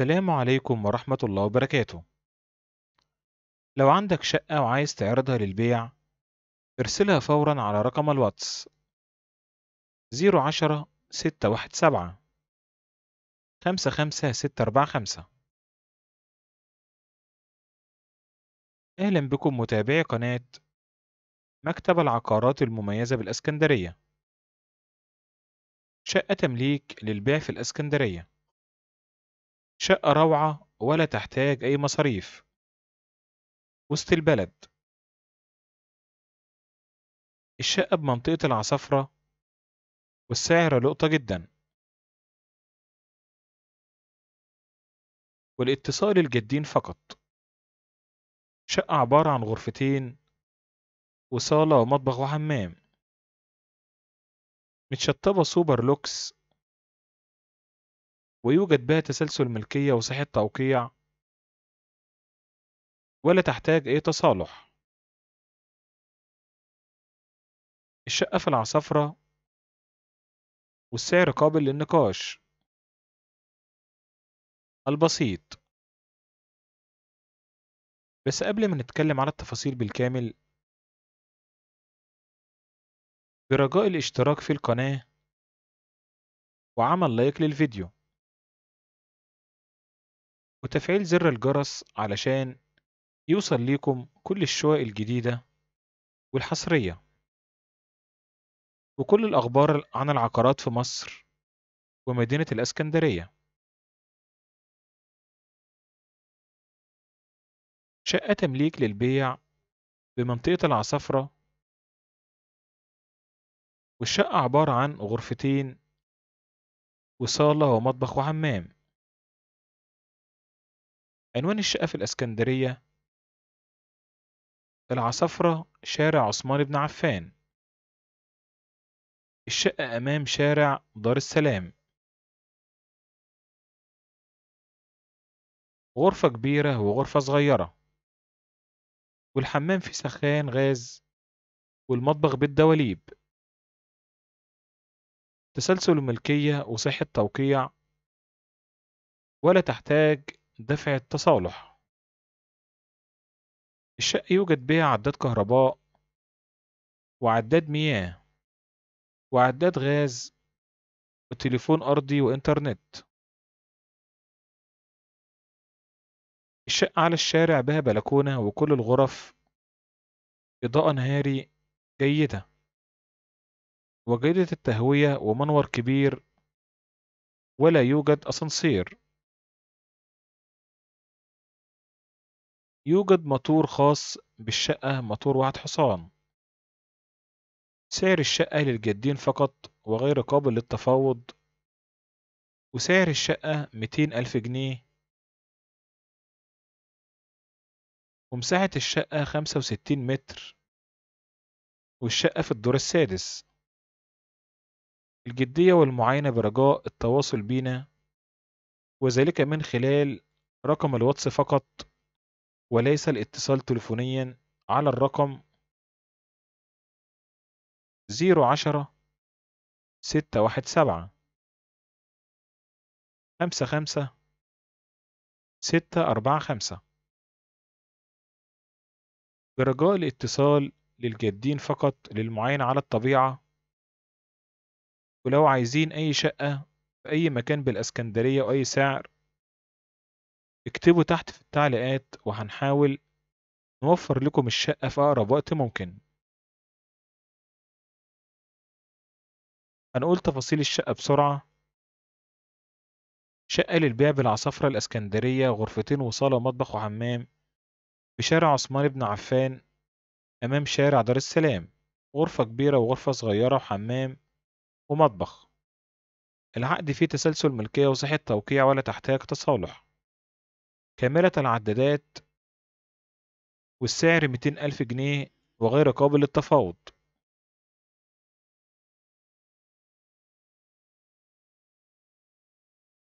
السلام عليكم ورحمة الله وبركاته لو عندك شقة وعايز تعرضها للبيع ارسلها فورا على رقم الواتس 010 617 55645 أهلا بكم متابعي قناة مكتب العقارات المميزة بالإسكندرية شقة تمليك للبيع في الإسكندرية شقة روعة ولا تحتاج أي مصاريف. وسط البلد. الشقة بمنطقة العصفرة والسعر لقطة جدا. والاتصال الجدين فقط. شقة عبارة عن غرفتين وصالة ومطبخ وحمام. متشطبة سوبر لوكس ويوجد بها تسلسل ملكية وصحة توقيع ولا تحتاج أي تصالح الشقة في العصفرة والسعر قابل للنقاش البسيط بس قبل ما نتكلم على التفاصيل بالكامل برجاء الاشتراك في القناة وعمل لايك للفيديو وتفعيل زر الجرس علشان يوصل ليكم كل الشقق الجديدة والحصرية وكل الأخبار عن العقارات في مصر ومدينة الإسكندرية شقة تمليك للبيع بمنطقة العصفرة والشقة عبارة عن غرفتين وصالة ومطبخ وحمام عنوان الشقة في الإسكندرية العصفرة شارع عثمان بن عفان الشقة أمام شارع دار السلام غرفة كبيرة وغرفة صغيرة والحمام فيه سخان غاز والمطبخ بالدواليب تسلسل الملكية وصحة توقيع ولا تحتاج دفع التصالح الشقة يوجد بها عداد كهرباء وعداد مياه وعداد غاز وتليفون أرضي وإنترنت الشقة على الشارع بها بلكونة وكل الغرف إضاءة نهاري جيدة وجيدة التهوية ومنور كبير ولا يوجد أسانسير يوجد موتور خاص بالشقة موتور واحد حصان سعر الشقة للجادين فقط وغير قابل للتفاوض وسعر الشقة ميتين ألف جنيه ومساحة الشقة خمسة وستين متر والشقة في الدور السادس الجدية والمعاينة برجاء التواصل بينا وذلك من خلال رقم الواتس فقط وليس الاتصال تلفونيا على الرقم 010 617 55 645 برجاء الاتصال للجادين فقط للمعاينة على الطبيعة ولو عايزين أي شقة في أي مكان بالأسكندرية وأي سعر اكتبوا تحت في التعليقات وهنحاول نوفر لكم الشقة في أقرب وقت ممكن هنقول تفاصيل الشقة بسرعة شقة للبيع بالعصفرة الإسكندرية غرفتين وصالة ومطبخ وحمام بشارع عثمان بن عفان أمام شارع دار السلام غرفة كبيرة وغرفة صغيرة وحمام ومطبخ العقد فيه تسلسل ملكية وصحة توقيع ولا تحتاج تصالح كاملة العدادات والسعر 200 ألف جنيه وغير قابل للتفاوض